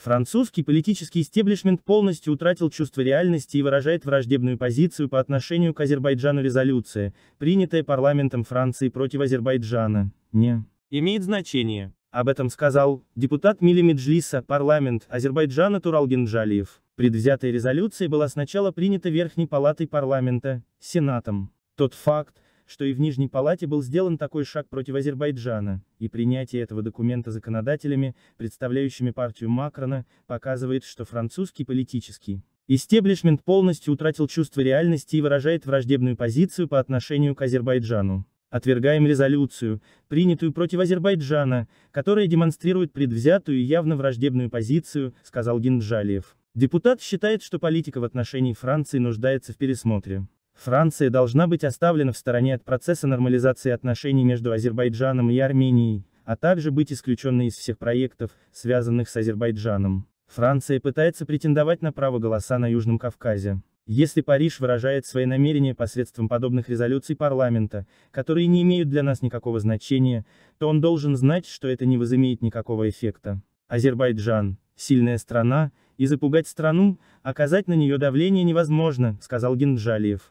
Французский политический истеблишмент полностью утратил чувство реальности и выражает враждебную позицию по отношению к Азербайджану резолюция, принятая парламентом Франции против Азербайджана, не имеет значения. Об этом сказал депутат Милимеджлиса, парламент Азербайджана Турал Генджалиев. Предвзятая резолюция была сначала принята Верхней палатой парламента, Сенатом. Тот факт, что и в Нижней Палате был сделан такой шаг против Азербайджана, и принятие этого документа законодателями, представляющими партию Макрона, показывает, что французский политический истеблишмент полностью утратил чувство реальности и выражает враждебную позицию по отношению к Азербайджану. Отвергаем резолюцию, принятую против Азербайджана, которая демонстрирует предвзятую и явно враждебную позицию, сказал Гинджалиев. Депутат считает, что политика в отношении Франции нуждается в пересмотре. Франция должна быть оставлена в стороне от процесса нормализации отношений между Азербайджаном и Арменией, а также быть исключенной из всех проектов, связанных с Азербайджаном. Франция пытается претендовать на право голоса на Южном Кавказе. Если Париж выражает свои намерения посредством подобных резолюций парламента, которые не имеют для нас никакого значения, то он должен знать, что это не возымеет никакого эффекта. Азербайджан – сильная страна, и запугать страну, оказать на нее давление невозможно, сказал Генджалиев.